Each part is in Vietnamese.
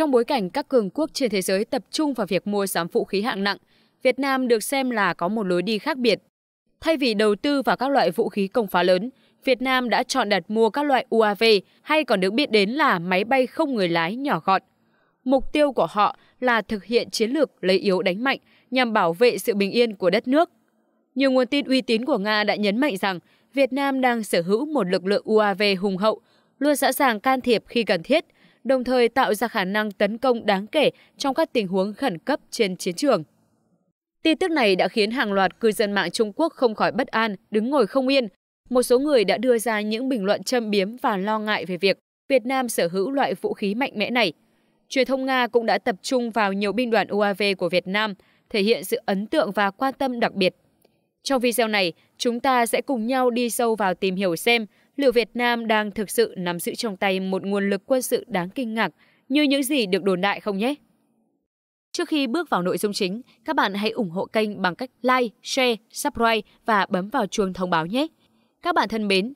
Trong bối cảnh các cường quốc trên thế giới tập trung vào việc mua sắm vũ khí hạng nặng, Việt Nam được xem là có một lối đi khác biệt. Thay vì đầu tư vào các loại vũ khí công phá lớn, Việt Nam đã chọn đặt mua các loại UAV hay còn được biết đến là máy bay không người lái nhỏ gọn. Mục tiêu của họ là thực hiện chiến lược lấy yếu đánh mạnh nhằm bảo vệ sự bình yên của đất nước. Nhiều nguồn tin uy tín của Nga đã nhấn mạnh rằng Việt Nam đang sở hữu một lực lượng UAV hùng hậu, luôn sẵn sàng can thiệp khi cần thiết – đồng thời tạo ra khả năng tấn công đáng kể trong các tình huống khẩn cấp trên chiến trường. Tin tức này đã khiến hàng loạt cư dân mạng Trung Quốc không khỏi bất an, đứng ngồi không yên. Một số người đã đưa ra những bình luận châm biếm và lo ngại về việc Việt Nam sở hữu loại vũ khí mạnh mẽ này. Truyền thông Nga cũng đã tập trung vào nhiều binh đoàn UAV của Việt Nam, thể hiện sự ấn tượng và quan tâm đặc biệt. Trong video này, chúng ta sẽ cùng nhau đi sâu vào tìm hiểu xem – liệu Việt Nam đang thực sự nắm giữ trong tay một nguồn lực quân sự đáng kinh ngạc như những gì được đồn đại không nhé? Trước khi bước vào nội dung chính, các bạn hãy ủng hộ kênh bằng cách like, share, subscribe và bấm vào chuông thông báo nhé. Các bạn thân mến,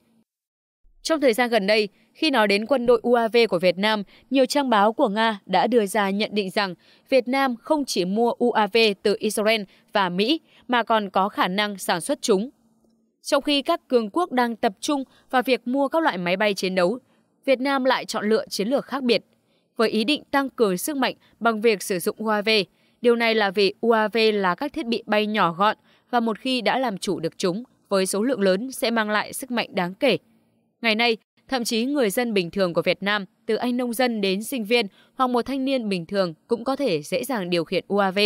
trong thời gian gần đây, khi nói đến quân đội UAV của Việt Nam, nhiều trang báo của Nga đã đưa ra nhận định rằng Việt Nam không chỉ mua UAV từ Israel và Mỹ mà còn có khả năng sản xuất chúng trong khi các cường quốc đang tập trung vào việc mua các loại máy bay chiến đấu, Việt Nam lại chọn lựa chiến lược khác biệt. Với ý định tăng cường sức mạnh bằng việc sử dụng UAV, điều này là vì UAV là các thiết bị bay nhỏ gọn và một khi đã làm chủ được chúng, với số lượng lớn sẽ mang lại sức mạnh đáng kể. Ngày nay, thậm chí người dân bình thường của Việt Nam, từ anh nông dân đến sinh viên hoặc một thanh niên bình thường cũng có thể dễ dàng điều khiển UAV.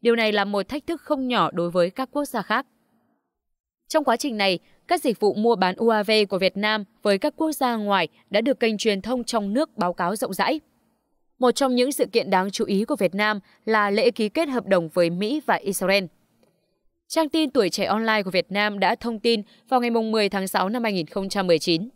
Điều này là một thách thức không nhỏ đối với các quốc gia khác. Trong quá trình này, các dịch vụ mua bán UAV của Việt Nam với các quốc gia ngoài đã được kênh truyền thông trong nước báo cáo rộng rãi. Một trong những sự kiện đáng chú ý của Việt Nam là lễ ký kết hợp đồng với Mỹ và Israel. Trang tin Tuổi trẻ online của Việt Nam đã thông tin vào ngày 10 tháng 6 năm 2019.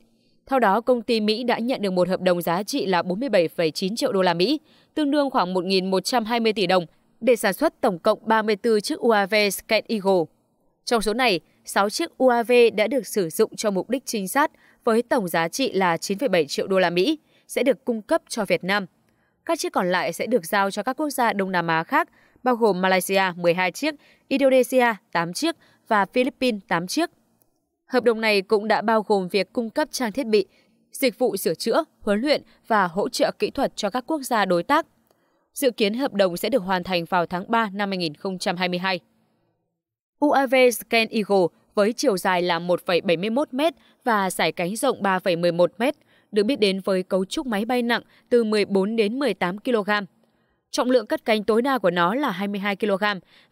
Theo đó, công ty Mỹ đã nhận được một hợp đồng giá trị là 47,9 triệu đô la Mỹ, tương đương khoảng 1.120 tỷ đồng, để sản xuất tổng cộng 34 chiếc UAV Scan Eagle. Trong số này, 6 chiếc UAV đã được sử dụng cho mục đích trinh sát với tổng giá trị là 9,7 triệu đô la Mỹ sẽ được cung cấp cho Việt Nam. Các chiếc còn lại sẽ được giao cho các quốc gia Đông Nam Á khác, bao gồm Malaysia 12 chiếc, Indonesia 8 chiếc và Philippines 8 chiếc. Hợp đồng này cũng đã bao gồm việc cung cấp trang thiết bị, dịch vụ sửa chữa, huấn luyện và hỗ trợ kỹ thuật cho các quốc gia đối tác. Dự kiến hợp đồng sẽ được hoàn thành vào tháng 3 năm 2022. UAV Scan Eagle với chiều dài là 1,71 m và giải cánh rộng 3,11 m, được biết đến với cấu trúc máy bay nặng từ 14 đến 18 kg. Trọng lượng cất cánh tối đa của nó là 22 kg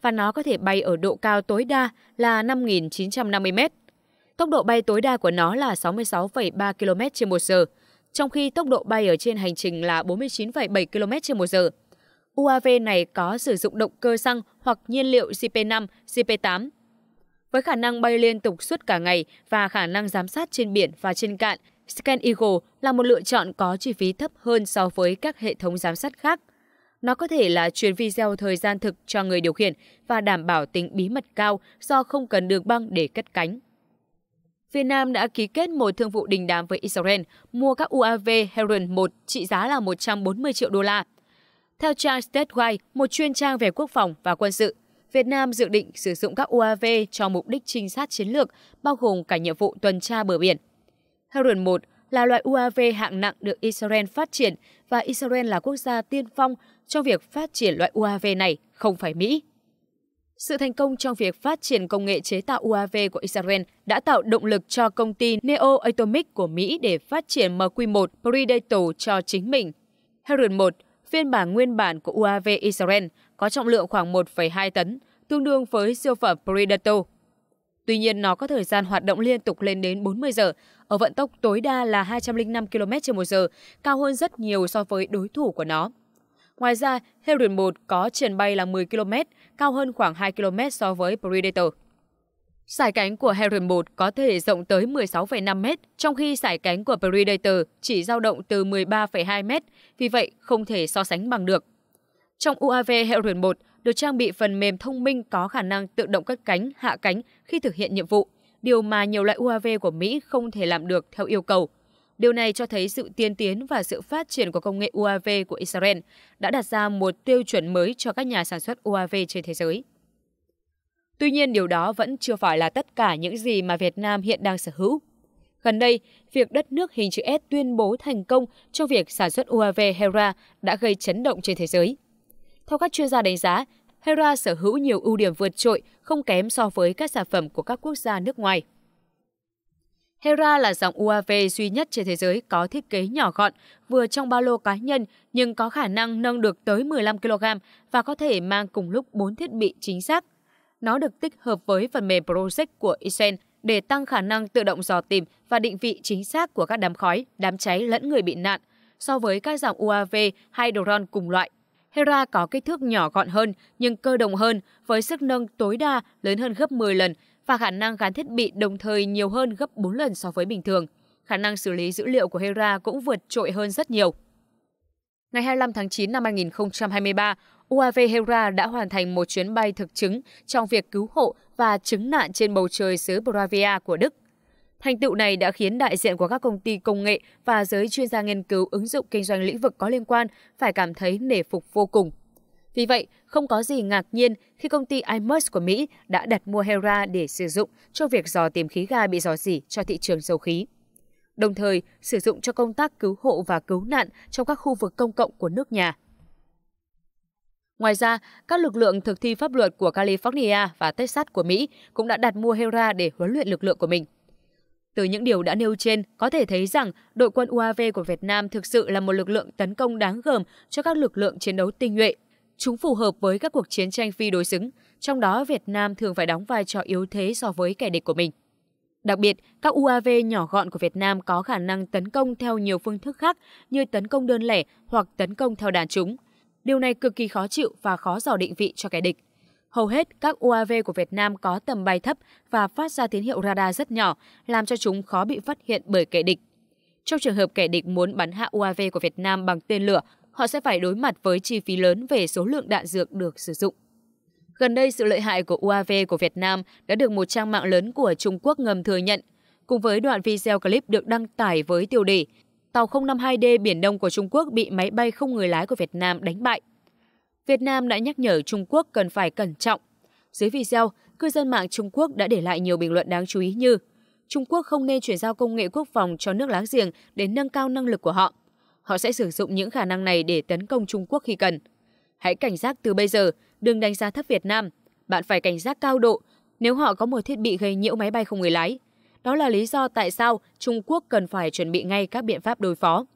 và nó có thể bay ở độ cao tối đa là 5.950 m. Tốc độ bay tối đa của nó là 66,3 km h trong khi tốc độ bay ở trên hành trình là 49,7 km h UAV này có sử dụng động cơ xăng hoặc nhiên liệu CP5, CP8. Với khả năng bay liên tục suốt cả ngày và khả năng giám sát trên biển và trên cạn, Scan Eagle là một lựa chọn có chi phí thấp hơn so với các hệ thống giám sát khác. Nó có thể là truyền video thời gian thực cho người điều khiển và đảm bảo tính bí mật cao do không cần đường băng để cất cánh. Việt Nam đã ký kết một thương vụ đình đám với Israel mua các UAV Heron 1 trị giá là 140 triệu đô la. Theo trang Statewide, một chuyên trang về quốc phòng và quân sự, Việt Nam dự định sử dụng các UAV cho mục đích trinh sát chiến lược, bao gồm cả nhiệm vụ tuần tra bờ biển. Heron 1 là loại UAV hạng nặng được Israel phát triển và Israel là quốc gia tiên phong trong việc phát triển loại UAV này, không phải Mỹ. Sự thành công trong việc phát triển công nghệ chế tạo UAV của Israel đã tạo động lực cho công ty Neo Atomic của Mỹ để phát triển MQ-1 Predator cho chính mình. Heron 1 phiên bản nguyên bản của UAV Israel có trọng lượng khoảng 1,2 tấn, tương đương với siêu phẩm Predator. Tuy nhiên, nó có thời gian hoạt động liên tục lên đến 40 giờ, ở vận tốc tối đa là 205 km h cao hơn rất nhiều so với đối thủ của nó. Ngoài ra, Heron 1 có triển bay là 10 km, cao hơn khoảng 2 km so với Predator. Sải cánh của Heron 1 có thể rộng tới 16,5m, trong khi sải cánh của Predator chỉ dao động từ 13,2m, vì vậy không thể so sánh bằng được. Trong UAV Heron 1 được trang bị phần mềm thông minh có khả năng tự động cất cánh, hạ cánh khi thực hiện nhiệm vụ, điều mà nhiều loại UAV của Mỹ không thể làm được theo yêu cầu. Điều này cho thấy sự tiên tiến và sự phát triển của công nghệ UAV của Israel đã đặt ra một tiêu chuẩn mới cho các nhà sản xuất UAV trên thế giới. Tuy nhiên điều đó vẫn chưa phải là tất cả những gì mà Việt Nam hiện đang sở hữu. Gần đây, việc đất nước hình chữ S tuyên bố thành công cho việc sản xuất UAV Hera đã gây chấn động trên thế giới. Theo các chuyên gia đánh giá, Hera sở hữu nhiều ưu điểm vượt trội không kém so với các sản phẩm của các quốc gia nước ngoài. Hera là dòng UAV duy nhất trên thế giới có thiết kế nhỏ gọn, vừa trong ba lô cá nhân nhưng có khả năng nâng được tới 15 kg và có thể mang cùng lúc 4 thiết bị chính xác – nó được tích hợp với phần mềm Project của Isen để tăng khả năng tự động dò tìm và định vị chính xác của các đám khói, đám cháy lẫn người bị nạn so với các dòng UAV hay drone cùng loại. Hera có kích thước nhỏ gọn hơn nhưng cơ động hơn với sức nâng tối đa lớn hơn gấp 10 lần và khả năng gắn thiết bị đồng thời nhiều hơn gấp 4 lần so với bình thường. Khả năng xử lý dữ liệu của Hera cũng vượt trội hơn rất nhiều. Ngày 25 tháng 9 năm 2023, UAV Hera đã hoàn thành một chuyến bay thực chứng trong việc cứu hộ và chứng nạn trên bầu trời xứ Bravia của Đức. Thành tựu này đã khiến đại diện của các công ty công nghệ và giới chuyên gia nghiên cứu ứng dụng kinh doanh lĩnh vực có liên quan phải cảm thấy nể phục vô cùng. Vì vậy, không có gì ngạc nhiên khi công ty IMUS của Mỹ đã đặt mua Hera để sử dụng cho việc dò tìm khí ga bị dò dỉ cho thị trường dầu khí. Đồng thời, sử dụng cho công tác cứu hộ và cứu nạn trong các khu vực công cộng của nước nhà. Ngoài ra, các lực lượng thực thi pháp luật của California và Texas của Mỹ cũng đã đặt mua Hera để huấn luyện lực lượng của mình. Từ những điều đã nêu trên, có thể thấy rằng đội quân UAV của Việt Nam thực sự là một lực lượng tấn công đáng gờm cho các lực lượng chiến đấu tinh nhuệ. Chúng phù hợp với các cuộc chiến tranh phi đối xứng, trong đó Việt Nam thường phải đóng vai trò yếu thế so với kẻ địch của mình. Đặc biệt, các UAV nhỏ gọn của Việt Nam có khả năng tấn công theo nhiều phương thức khác như tấn công đơn lẻ hoặc tấn công theo đàn chúng – Điều này cực kỳ khó chịu và khó dò định vị cho kẻ địch. Hầu hết các UAV của Việt Nam có tầm bay thấp và phát ra tín hiệu radar rất nhỏ, làm cho chúng khó bị phát hiện bởi kẻ địch. Trong trường hợp kẻ địch muốn bắn hạ UAV của Việt Nam bằng tên lửa, họ sẽ phải đối mặt với chi phí lớn về số lượng đạn dược được sử dụng. Gần đây, sự lợi hại của UAV của Việt Nam đã được một trang mạng lớn của Trung Quốc ngầm thừa nhận, cùng với đoạn video clip được đăng tải với tiêu đề tàu 052D Biển Đông của Trung Quốc bị máy bay không người lái của Việt Nam đánh bại. Việt Nam đã nhắc nhở Trung Quốc cần phải cẩn trọng. Dưới video, cư dân mạng Trung Quốc đã để lại nhiều bình luận đáng chú ý như Trung Quốc không nên chuyển giao công nghệ quốc phòng cho nước láng giềng để nâng cao năng lực của họ. Họ sẽ sử dụng những khả năng này để tấn công Trung Quốc khi cần. Hãy cảnh giác từ bây giờ, đừng đánh giá thấp Việt Nam. Bạn phải cảnh giác cao độ nếu họ có một thiết bị gây nhiễu máy bay không người lái – đó là lý do tại sao Trung Quốc cần phải chuẩn bị ngay các biện pháp đối phó.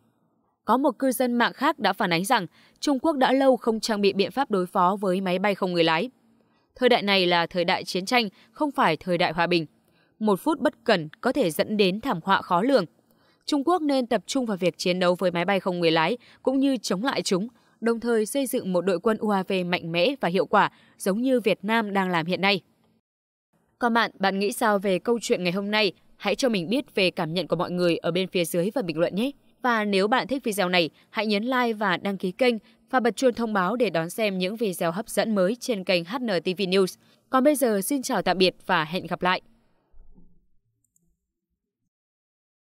Có một cư dân mạng khác đã phản ánh rằng Trung Quốc đã lâu không trang bị biện pháp đối phó với máy bay không người lái. Thời đại này là thời đại chiến tranh, không phải thời đại hòa bình. Một phút bất cẩn có thể dẫn đến thảm họa khó lường. Trung Quốc nên tập trung vào việc chiến đấu với máy bay không người lái cũng như chống lại chúng, đồng thời xây dựng một đội quân UAV mạnh mẽ và hiệu quả giống như Việt Nam đang làm hiện nay. Còn bạn, bạn nghĩ sao về câu chuyện ngày hôm nay? Hãy cho mình biết về cảm nhận của mọi người ở bên phía dưới và bình luận nhé. Và nếu bạn thích video này, hãy nhấn like và đăng ký kênh và bật chuông thông báo để đón xem những video hấp dẫn mới trên kênh HNTV News. Còn bây giờ xin chào tạm biệt và hẹn gặp lại.